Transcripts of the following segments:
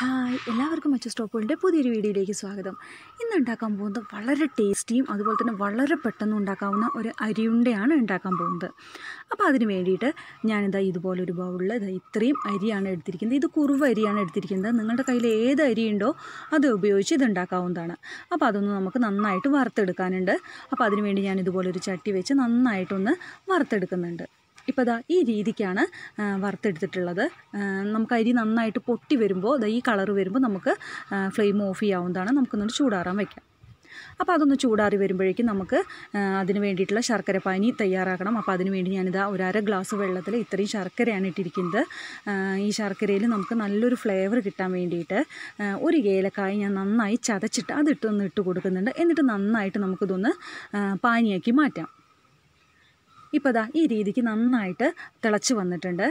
hi എല്ലാവർക്കും മറ്റു സ്റ്റോപ്പുകളുടെ പുതിയൊരു വീഡിയോയിലേക്ക് സ്വാഗതം ഇന്ന് ഉണ്ടാക്കാൻ പോകുന്നത് വളരെ ടേസ്റ്റിയും അതുപോലെ തന്നെ വളരെ പെട്ടെന്ന് ഉണ്ടാക്കാവുന്ന ഒരു അരിയുണ്ടയാണ് ഉണ്ടാക്കാൻ പോകുന്നത് അപ്പോൾ അതിന് വേണ്ടിയിട്ട് ഞാനിതാ ഇതുപോലൊരു ബൗളിൽ ഇതാ ഇത്രയും അരിയാണ് എടുത്തിരിക്കുന്നത് ഇത് കുറവ് അരിയാണ് എടുത്തിരിക്കുന്നത് നിങ്ങളുടെ കയ്യിൽ ഏത് അരിയുണ്ടോ അത് ഉപയോഗിച്ച് ഇത് ഉണ്ടാക്കാവുന്നതാണ് അപ്പോൾ അതൊന്ന് നമുക്ക് നന്നായിട്ട് വറുത്തെടുക്കാനുണ്ട് അപ്പോൾ അതിനുവേണ്ടി ഞാൻ ഇതുപോലൊരു ചട്ടി വെച്ച് നന്നായിട്ടൊന്ന് വറുത്തെടുക്കുന്നുണ്ട് ഇപ്പോൾ ദാ ഈ രീതിക്കാണ് വറുത്തെടുത്തിട്ടുള്ളത് നമുക്ക് അരി നന്നായിട്ട് പൊട്ടി വരുമ്പോൾ ദാ ഈ കളർ വരുമ്പോൾ നമുക്ക് ഫ്ലെയിം ഓഫ് ചെയ്യാവുന്നതാണ് നമുക്കൊന്ന് ചൂടാറാൻ വയ്ക്കാം അപ്പോൾ അതൊന്ന് ചൂടാറി വരുമ്പോഴേക്കും നമുക്ക് അതിന് വേണ്ടിയിട്ടുള്ള ശർക്കര പാനി തയ്യാറാക്കണം അപ്പോൾ അതിന് വേണ്ടി ഞാനിതാ ഒരു അര ഗ്ലാസ് വെള്ളത്തിൽ ഇത്രയും ശർക്കരയാണ് ഇട്ടിരിക്കുന്നത് ഈ ശർക്കരയിൽ നമുക്ക് നല്ലൊരു ഫ്ലേവർ കിട്ടാൻ വേണ്ടിയിട്ട് ഒരു ഏലക്കായ ഞാൻ നന്നായി ചതച്ചിട്ട് അതിട്ടൊന്ന് ഇട്ട് കൊടുക്കുന്നുണ്ട് എന്നിട്ട് നന്നായിട്ട് നമുക്കിതൊന്ന് പാനിയാക്കി മാറ്റാം ഇപ്പോൾ ദാ ഈ രീതിക്ക് നന്നായിട്ട് തിളച്ച് വന്നിട്ടുണ്ട്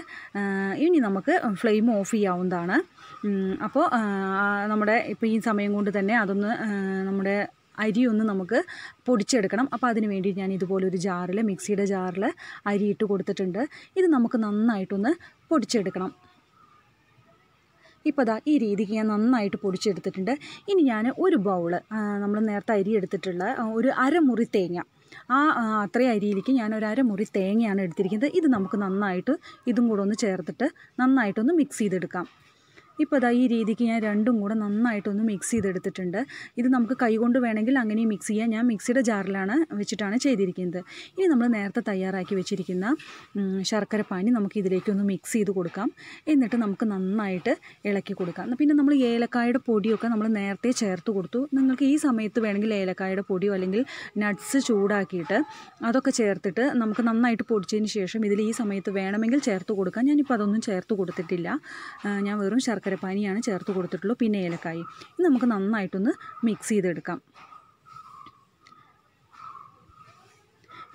ഇനി നമുക്ക് ഫ്ലെയിം ഓഫ് ചെയ്യാവുന്നതാണ് അപ്പോൾ നമ്മുടെ ഇപ്പോൾ ഈ സമയം കൊണ്ട് തന്നെ അതൊന്ന് നമ്മുടെ അരി ഒന്ന് നമുക്ക് പൊടിച്ചെടുക്കണം അപ്പോൾ അതിന് വേണ്ടി ഞാൻ ഇതുപോലൊരു ജാറിൽ മിക്സിയുടെ ജാറിൽ അരി ഇട്ട് കൊടുത്തിട്ടുണ്ട് ഇത് നമുക്ക് നന്നായിട്ടൊന്ന് പൊടിച്ചെടുക്കണം ഇപ്പോൾ ദാ ഈ രീതിക്ക് ഞാൻ നന്നായിട്ട് പൊടിച്ചെടുത്തിട്ടുണ്ട് ഇനി ഞാൻ ഒരു ബൗള് നമ്മൾ നേരത്തെ അരി എടുത്തിട്ടുള്ള ഒരു അരമുറി തേങ്ങ ആ അത്രയും അരിയിലേക്ക് ഞാൻ ഒരു അരമുറി തേങ്ങയാണ് എടുത്തിരിക്കുന്നത് ഇത് നമുക്ക് നന്നായിട്ട് ഇതും കൂടെ ഒന്ന് ചേർത്തിട്ട് നന്നായിട്ടൊന്ന് മിക്സ് ചെയ്തെടുക്കാം ഇപ്പോൾ ഈ രീതിക്ക് ഞാൻ രണ്ടും കൂടെ നന്നായിട്ടൊന്ന് മിക്സ് ചെയ്തെടുത്തിട്ടുണ്ട് ഇത് നമുക്ക് കൈകൊണ്ട് വേണമെങ്കിൽ അങ്ങനെയും മിക്സ് ചെയ്യാം ഞാൻ മിക്സിയുടെ ജാറിലാണ് വെച്ചിട്ടാണ് ചെയ്തിരിക്കുന്നത് ഇനി നമ്മൾ നേരത്തെ തയ്യാറാക്കി വെച്ചിരിക്കുന്ന ശർക്കര പാനി നമുക്ക് ഇതിലേക്കൊന്ന് മിക്സ് ചെയ്ത് കൊടുക്കാം എന്നിട്ട് നമുക്ക് നന്നായിട്ട് ഇളക്കി കൊടുക്കാം പിന്നെ നമ്മൾ ഏലക്കായുടെ പൊടിയൊക്കെ നമ്മൾ നേരത്തെ ചേർത്ത് കൊടുത്തു നിങ്ങൾക്ക് ഈ സമയത്ത് വേണമെങ്കിൽ ഏലക്കായുടെ പൊടിയോ അല്ലെങ്കിൽ നട്ട്സ് ചൂടാക്കിയിട്ട് അതൊക്കെ ചേർത്തിട്ട് നമുക്ക് നന്നായിട്ട് പൊടിച്ചതിന് ശേഷം ഇതിൽ ഈ സമയത്ത് വേണമെങ്കിൽ ചേർത്ത് കൊടുക്കാം ഞാനിപ്പോൾ അതൊന്നും ചേർത്ത് കൊടുത്തിട്ടില്ല ഞാൻ വെറും ശർക്കര ശർക്കരപ്പാനിയാണ് ചേർത്ത് കൊടുത്തിട്ടുള്ളൂ പിന്നെ ഏലക്കായി ഇത് നമുക്ക് നന്നായിട്ടൊന്ന് മിക്സ് ചെയ്തെടുക്കാം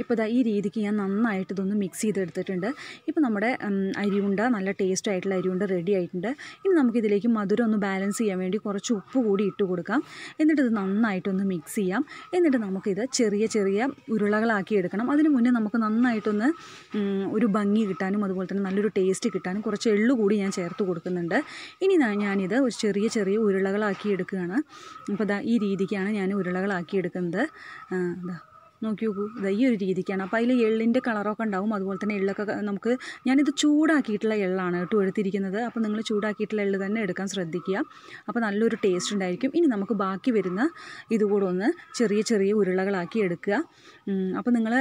ഇപ്പോൾ ഈ രീതിക്ക് ഞാൻ നന്നായിട്ട് ഇതൊന്ന് മിക്സ് ചെയ്തെടുത്തിട്ടുണ്ട് ഇപ്പോൾ നമ്മുടെ അരിയുണ്ട നല്ല ടേസ്റ്റ് ആയിട്ടുള്ള അരിയുണ്ട റെഡി ആയിട്ടുണ്ട് ഇനി നമുക്കിതിലേക്ക് മധുരം ഒന്ന് ബാലൻസ് ചെയ്യാൻ വേണ്ടി കുറച്ച് ഉപ്പ് കൂടി ഇട്ട് കൊടുക്കാം എന്നിട്ട് ഇത് നന്നായിട്ടൊന്ന് മിക്സ് ചെയ്യാം എന്നിട്ട് നമുക്കിത് ചെറിയ ചെറിയ ഉരുളകളാക്കി എടുക്കണം അതിന് മുന്നേ നമുക്ക് നന്നായിട്ടൊന്ന് ഒരു ഭംഗി കിട്ടാനും അതുപോലെ തന്നെ നല്ലൊരു ടേസ്റ്റ് കിട്ടാനും കുറച്ച് എള്ളു കൂടി ഞാൻ ചേർത്ത് കൊടുക്കുന്നുണ്ട് ഇനി ഞാനിത് ഒരു ചെറിയ ചെറിയ ഉരുളകളാക്കി എടുക്കുകയാണ് അപ്പോൾ ഈ രീതിക്കാണ് ഞാൻ ഉരുളകളാക്കി എടുക്കുന്നത് എന്താ നോക്കി നോക്കൂ ഇതാ ഈ ഒരു രീതിക്കാണ് അപ്പോൾ അതിൽ എള്ളിൻ്റെ കളറൊക്കെ ഉണ്ടാവും അതുപോലെ തന്നെ എള്ളൊക്കെ നമുക്ക് ഞാനിത് ചൂടാക്കിയിട്ടുള്ള എള്ളാണ് കേട്ടോ എടുത്തിരിക്കുന്നത് അപ്പോൾ നിങ്ങൾ ചൂടാക്കിയിട്ടുള്ള എള്ള് തന്നെ എടുക്കാൻ ശ്രദ്ധിക്കുക അപ്പോൾ നല്ലൊരു ടേസ്റ്റ് ഉണ്ടായിരിക്കും ഇനി നമുക്ക് ബാക്കി വരുന്ന ഇതുകൂടെ ഒന്ന് ചെറിയ ചെറിയ ഉരുളകളാക്കി എടുക്കുക അപ്പോൾ നിങ്ങൾ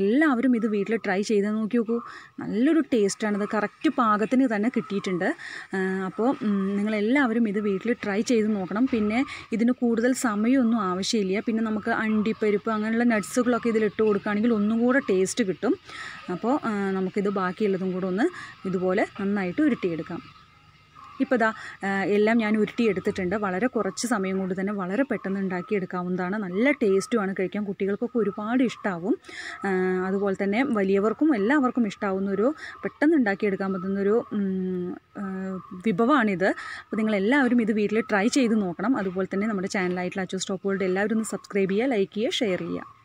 എല്ലാവരും ഇത് വീട്ടിൽ ട്രൈ ചെയ്ത് നോക്കി നോക്കൂ നല്ലൊരു ടേസ്റ്റാണ് കറക്റ്റ് പാകത്തിന് തന്നെ കിട്ടിയിട്ടുണ്ട് അപ്പോൾ നിങ്ങളെല്ലാവരും ഇത് വീട്ടിൽ ട്രൈ ചെയ്ത് നോക്കണം പിന്നെ ഇതിന് കൂടുതൽ സമയമൊന്നും ആവശ്യമില്ല പിന്നെ നമുക്ക് അണ്ടിപ്പരിപ്പ് അങ്ങനെയുള്ള നട്ട്സ് നട്ട്സുകളൊക്കെ ഇതിലിട്ട് കൊടുക്കുകയാണെങ്കിൽ ഒന്നും കൂടെ ടേസ്റ്റ് കിട്ടും അപ്പോൾ നമുക്കിത് ബാക്കിയുള്ളതും കൂടെ ഒന്ന് ഇതുപോലെ നന്നായിട്ട് ഉരുട്ടിയെടുക്കാം ഇപ്പോൾ ഇതാ എല്ലാം ഞാൻ ഉരുട്ടിയെടുത്തിട്ടുണ്ട് വളരെ കുറച്ച് സമയം കൊണ്ട് തന്നെ വളരെ പെട്ടെന്ന് ഉണ്ടാക്കിയെടുക്കാവുന്നതാണ് നല്ല ടേസ്റ്റുമാണ് കഴിക്കാൻ കുട്ടികൾക്കൊക്കെ ഒരുപാട് ഇഷ്ടമാവും അതുപോലെ തന്നെ വലിയവർക്കും എല്ലാവർക്കും ഇഷ്ടാവുന്ന ഒരു പെട്ടെന്ന് ഉണ്ടാക്കിയെടുക്കാൻ പറ്റുന്നൊരു വിഭവമാണിത് അപ്പോൾ നിങ്ങളെല്ലാവരും ഇത് വീട്ടിൽ ട്രൈ ചെയ്ത് നോക്കണം അതുപോലെ തന്നെ നമ്മുടെ ചാനലായിട്ടുള്ള അച്ചു സ്റ്റോപ്പുകളുടെ എല്ലാവരും ഒന്ന് സബ്സ്ക്രൈബ് ചെയ്യുക ലൈക്ക് ചെയ്യുക ഷെയർ ചെയ്യുക